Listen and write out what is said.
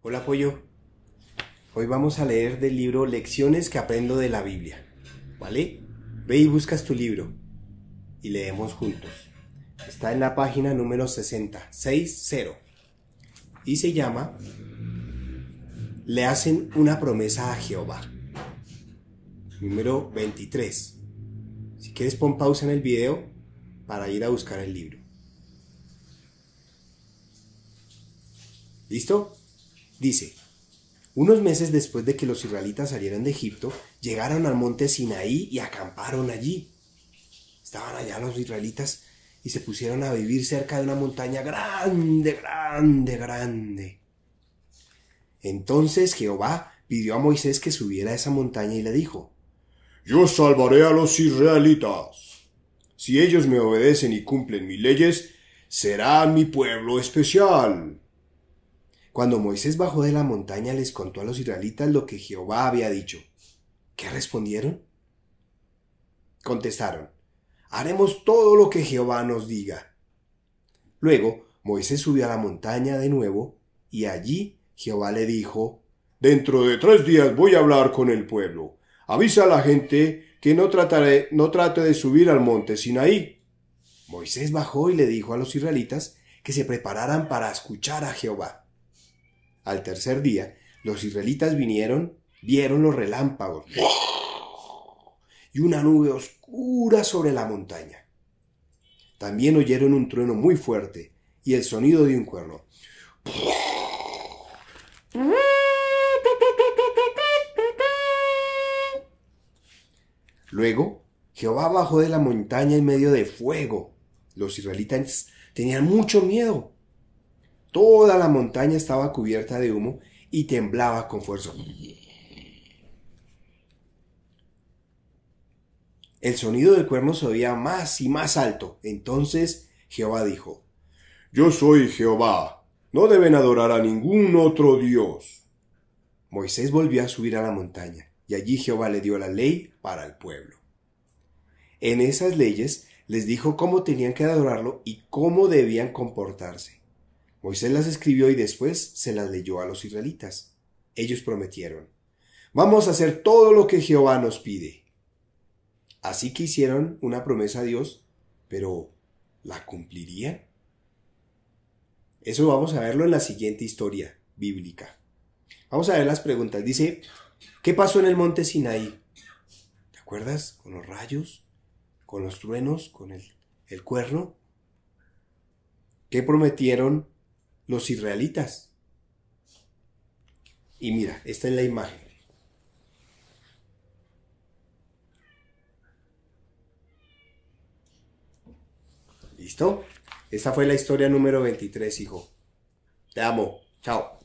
Hola Pollo, hoy vamos a leer del libro Lecciones que aprendo de la Biblia, ¿vale? Ve y buscas tu libro y leemos juntos. Está en la página número 60, y se llama Le hacen una promesa a Jehová, número 23. Si quieres pon pausa en el video para ir a buscar el libro. ¿Listo? Dice, unos meses después de que los israelitas salieron de Egipto, llegaron al monte Sinaí y acamparon allí. Estaban allá los israelitas y se pusieron a vivir cerca de una montaña grande, grande, grande. Entonces Jehová pidió a Moisés que subiera a esa montaña y le dijo, Yo salvaré a los israelitas. Si ellos me obedecen y cumplen mis leyes, será mi pueblo especial. Cuando Moisés bajó de la montaña les contó a los israelitas lo que Jehová había dicho. ¿Qué respondieron? Contestaron, haremos todo lo que Jehová nos diga. Luego Moisés subió a la montaña de nuevo, y allí Jehová le dijo, Dentro de tres días voy a hablar con el pueblo. Avisa a la gente que no, trate de subir al monte Sinaí. Moisés bajó y le dijo a los israelitas que se prepararan para escuchar a Jehová. Al tercer día, los israelitas vinieron, vieron los relámpagos y una nube oscura sobre la montaña. También oyeron un trueno muy fuerte y el sonido de un cuerno. Luego, Jehová bajó de la montaña en medio de fuego. Los israelitas tenían mucho miedo Toda la montaña estaba cubierta de humo y temblaba con fuerza. El sonido del cuerno se oía más y más alto. Entonces Jehová dijo, Yo soy Jehová, no deben adorar a ningún otro Dios. Moisés volvió a subir a la montaña, y allí Jehová le dio la ley para el pueblo. En esas leyes les dijo cómo tenían que adorarlo y cómo debían comportarse. Moisés las escribió y después se las leyó a los israelitas. Ellos prometieron, vamos a hacer todo lo que Jehová nos pide. Así que hicieron una promesa a Dios, pero ¿la cumplirían? Eso vamos a verlo en la siguiente historia bíblica. Vamos a ver las preguntas. Dice, ¿qué pasó en el monte Sinaí? ¿Te acuerdas? Con los rayos, con los truenos, con el, el cuerno. ¿Qué prometieron los israelitas. Y mira, esta es la imagen. ¿Listo? Esta fue la historia número 23, hijo. Te amo. Chao.